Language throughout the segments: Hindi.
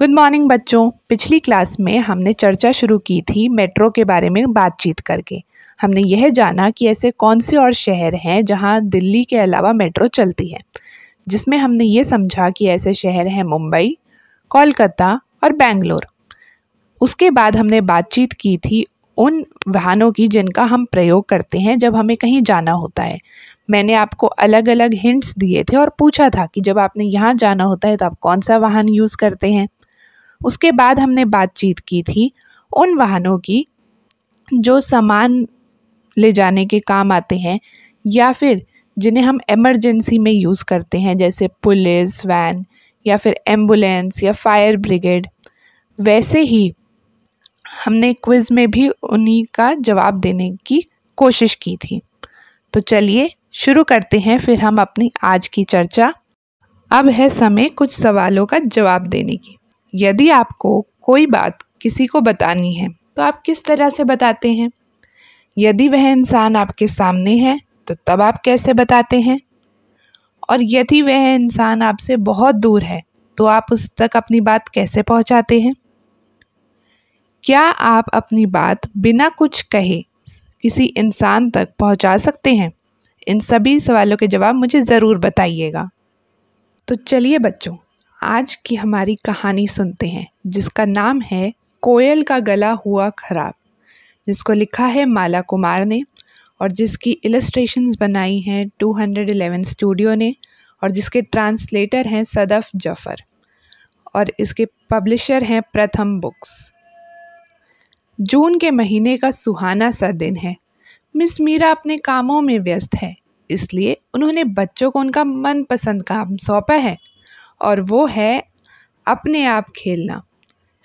गुड मॉर्निंग बच्चों पिछली क्लास में हमने चर्चा शुरू की थी मेट्रो के बारे में बातचीत करके हमने यह जाना कि ऐसे कौन से और शहर हैं जहां दिल्ली के अलावा मेट्रो चलती है जिसमें हमने ये समझा कि ऐसे शहर हैं मुंबई कोलकाता और बेंगलोर उसके बाद हमने बातचीत की थी उन वाहनों की जिनका हम प्रयोग करते हैं जब हमें कहीं जाना होता है मैंने आपको अलग अलग हिंट्स दिए थे और पूछा था कि जब आपने यहाँ जाना होता है तो आप कौन सा वाहन यूज़ करते हैं उसके बाद हमने बातचीत की थी उन वाहनों की जो सामान ले जाने के काम आते हैं या फिर जिन्हें हम इमरजेंसी में यूज़ करते हैं जैसे पुलिस वैन या फिर एम्बुलेंस या फायर ब्रिगेड वैसे ही हमने क्विज़ में भी उन्हीं का जवाब देने की कोशिश की थी तो चलिए शुरू करते हैं फिर हम अपनी आज की चर्चा अब है समय कुछ सवालों का जवाब देने की यदि आपको कोई बात किसी को बतानी है तो आप किस तरह से बताते हैं यदि वह इंसान आपके सामने है तो तब आप कैसे बताते हैं और यदि वह इंसान आपसे बहुत दूर है तो आप उस तक अपनी बात कैसे पहुंचाते हैं क्या आप अपनी बात बिना कुछ कहे किसी इंसान तक पहुंचा सकते हैं इन सभी सवालों के जवाब मुझे ज़रूर बताइएगा तो चलिए बच्चों आज की हमारी कहानी सुनते हैं जिसका नाम है कोयल का गला हुआ खराब जिसको लिखा है माला कुमार ने और जिसकी इलस्ट्रेशंस बनाई हैं 211 स्टूडियो ने और जिसके ट्रांसलेटर हैं सदफ जफ़र और इसके पब्लिशर हैं प्रथम बुक्स जून के महीने का सुहाना सा दिन है मिस मीरा अपने कामों में व्यस्त है इसलिए उन्होंने बच्चों को उनका मनपसंद काम सौंपा है और वो है अपने आप खेलना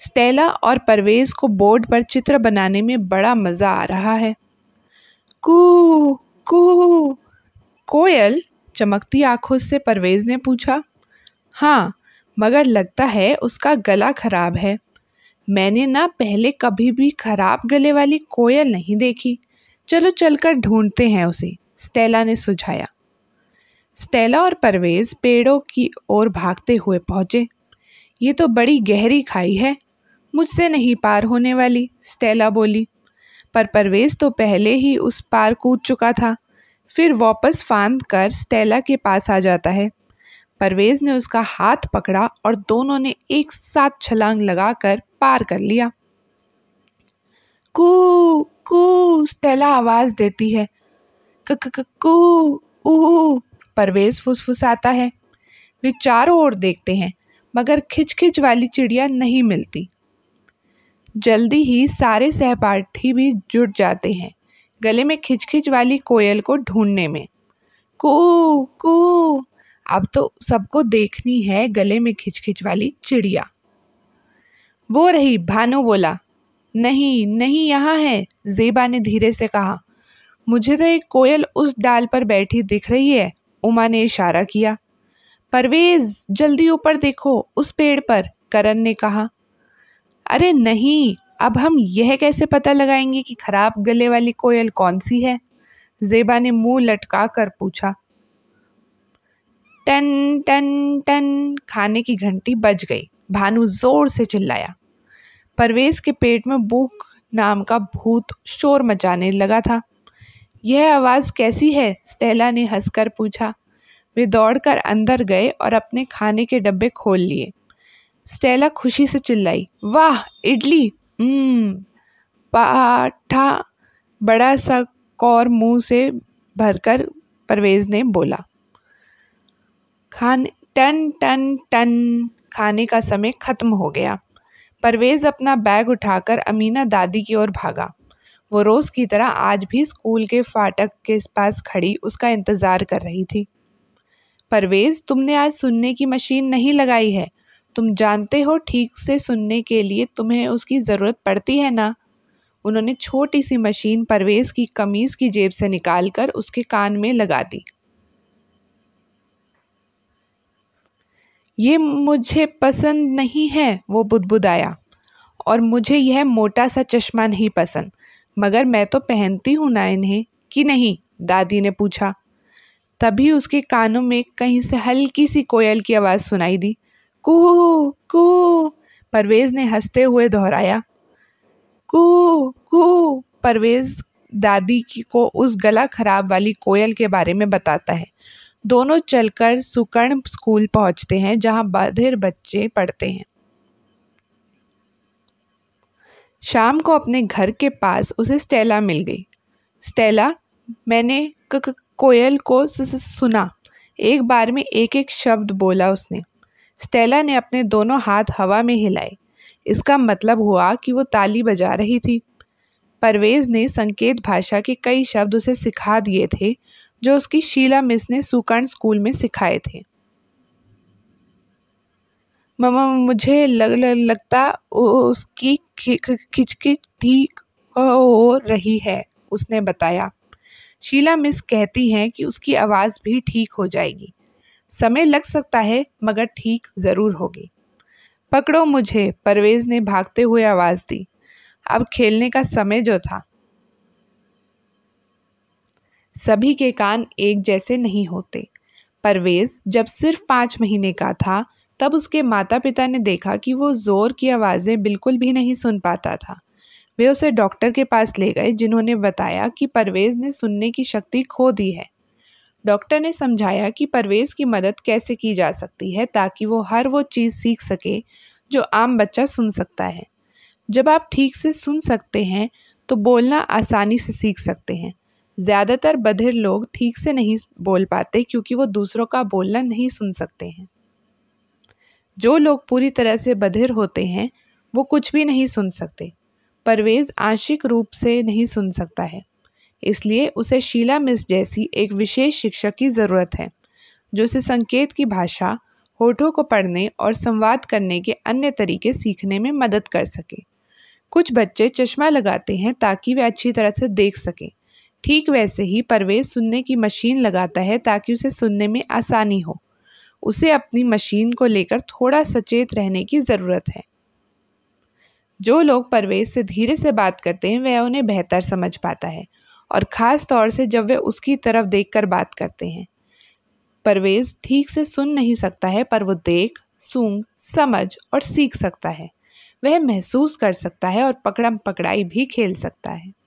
स्टेला और परवेज़ को बोर्ड पर चित्र बनाने में बड़ा मज़ा आ रहा है कू कू कोयल चमकती आंखों से परवेज़ ने पूछा हाँ मगर लगता है उसका गला ख़राब है मैंने ना पहले कभी भी ख़राब गले वाली कोयल नहीं देखी चलो चलकर ढूंढते हैं उसे स्टेला ने सुझाया स्टेला और परवेज पेड़ों की ओर भागते हुए पहुंचे ये तो बड़ी गहरी खाई है मुझसे नहीं पार होने वाली स्टेला बोली पर परवेज तो पहले ही उस पार कूद चुका था फिर वापस फांद कर स्टेला के पास आ जाता है परवेज ने उसका हाथ पकड़ा और दोनों ने एक साथ छलांग लगाकर पार कर लिया कू कू स्टेला आवाज़ देती है कू परवेज फुसफुसाता है वे चारों ओर देखते हैं मगर खिचखिच वाली चिड़िया नहीं मिलती जल्दी ही सारे सहपाठी भी जुट जाते हैं गले में खिचखिच वाली कोयल को ढूंढने में को को अब तो सबको देखनी है गले में खिचखिच वाली चिड़िया वो रही भानु बोला नहीं नहीं यहाँ है जेबा ने धीरे से कहा मुझे तो एक कोयल उस डाल पर बैठी दिख रही है उमा ने इशारा किया परवेज जल्दी ऊपर देखो उस पेड़ पर करण ने कहा अरे नहीं अब हम यह कैसे पता लगाएंगे कि खराब गले वाली कोयल कौन सी है जेबा ने मुंह लटका कर पूछा टन टन टन खाने की घंटी बज गई भानु जोर से चिल्लाया परवेज के पेट में भूख नाम का भूत शोर मचाने लगा था यह आवाज़ कैसी है स्टेला ने हंसकर पूछा वे दौड़कर अंदर गए और अपने खाने के डब्बे खोल लिए स्टेला खुशी से चिल्लाई वाह इडली पाठा बड़ा सा कौर मुंह से भरकर परवेज ने बोला खाने टन टन टन खाने का समय ख़त्म हो गया परवेज़ अपना बैग उठाकर अमीना दादी की ओर भागा वो रोज़ की तरह आज भी स्कूल के फाटक के पास खड़ी उसका इंतज़ार कर रही थी परवेज़ तुमने आज सुनने की मशीन नहीं लगाई है तुम जानते हो ठीक से सुनने के लिए तुम्हें उसकी ज़रूरत पड़ती है ना उन्होंने छोटी सी मशीन परवेज़ की कमीज़ की जेब से निकालकर उसके कान में लगा दी ये मुझे पसंद नहीं है वो बुदबुदाया और मुझे यह मोटा सा चश्मा नहीं पसंद मगर मैं तो पहनती हूँ ना इन्हें कि नहीं दादी ने पूछा तभी उसके कानों में कहीं से हल्की सी कोयल की आवाज़ सुनाई दी कू कू परवेज़ ने हंसते हुए दोहराया कू कू परवेज़ दादी की को उस गला खराब वाली कोयल के बारे में बताता है दोनों चलकर सुकर्ण स्कूल पहुंचते हैं जहां बधिर बच्चे पढ़ते हैं शाम को अपने घर के पास उसे स्टेला मिल गई स्टेला मैंने कोयल को सुना एक बार में एक एक शब्द बोला उसने स्टेला ने अपने दोनों हाथ हवा में हिलाए इसका मतलब हुआ कि वो ताली बजा रही थी परवेज़ ने संकेत भाषा के कई शब्द उसे सिखा दिए थे जो उसकी शीला मिस ने सुकर्ण स्कूल में सिखाए थे मामा मुझे लग लगता उसकी खिचकी ठीक हो रही है उसने बताया शीला मिस कहती हैं कि उसकी आवाज़ भी ठीक हो जाएगी समय लग सकता है मगर ठीक ज़रूर होगी पकड़ो मुझे परवेज़ ने भागते हुए आवाज़ दी अब खेलने का समय जो था सभी के कान एक जैसे नहीं होते परवेज़ जब सिर्फ पाँच महीने का था तब उसके माता पिता ने देखा कि वो ज़ोर की आवाज़ें बिल्कुल भी नहीं सुन पाता था वे उसे डॉक्टर के पास ले गए जिन्होंने बताया कि परवेज़ ने सुनने की शक्ति खो दी है डॉक्टर ने समझाया कि परवेज़ की मदद कैसे की जा सकती है ताकि वो हर वो चीज़ सीख सके जो आम बच्चा सुन सकता है जब आप ठीक से सुन सकते हैं तो बोलना आसानी से सीख सकते हैं ज़्यादातर बधिर लोग ठीक से नहीं बोल पाते क्योंकि वो दूसरों का बोलना नहीं सुन सकते हैं जो लोग पूरी तरह से बधिर होते हैं वो कुछ भी नहीं सुन सकते परवेज़ आंशिक रूप से नहीं सुन सकता है इसलिए उसे शीला मिस जैसी एक विशेष शिक्षक की ज़रूरत है जो उसे संकेत की भाषा होठों को पढ़ने और संवाद करने के अन्य तरीके सीखने में मदद कर सके कुछ बच्चे चश्मा लगाते हैं ताकि वे अच्छी तरह से देख सकें ठीक वैसे ही परवेज सुनने की मशीन लगाता है ताकि उसे सुनने में आसानी हो उसे अपनी मशीन को लेकर थोड़ा सचेत रहने की ज़रूरत है जो लोग परवेज से धीरे से बात करते हैं वह उन्हें बेहतर समझ पाता है और ख़ास तौर से जब वे उसकी तरफ देख कर बात करते हैं परवेज ठीक से सुन नहीं सकता है पर वो देख सूंग समझ और सीख सकता है वह महसूस कर सकता है और पकड़म पकड़ाई भी खेल सकता है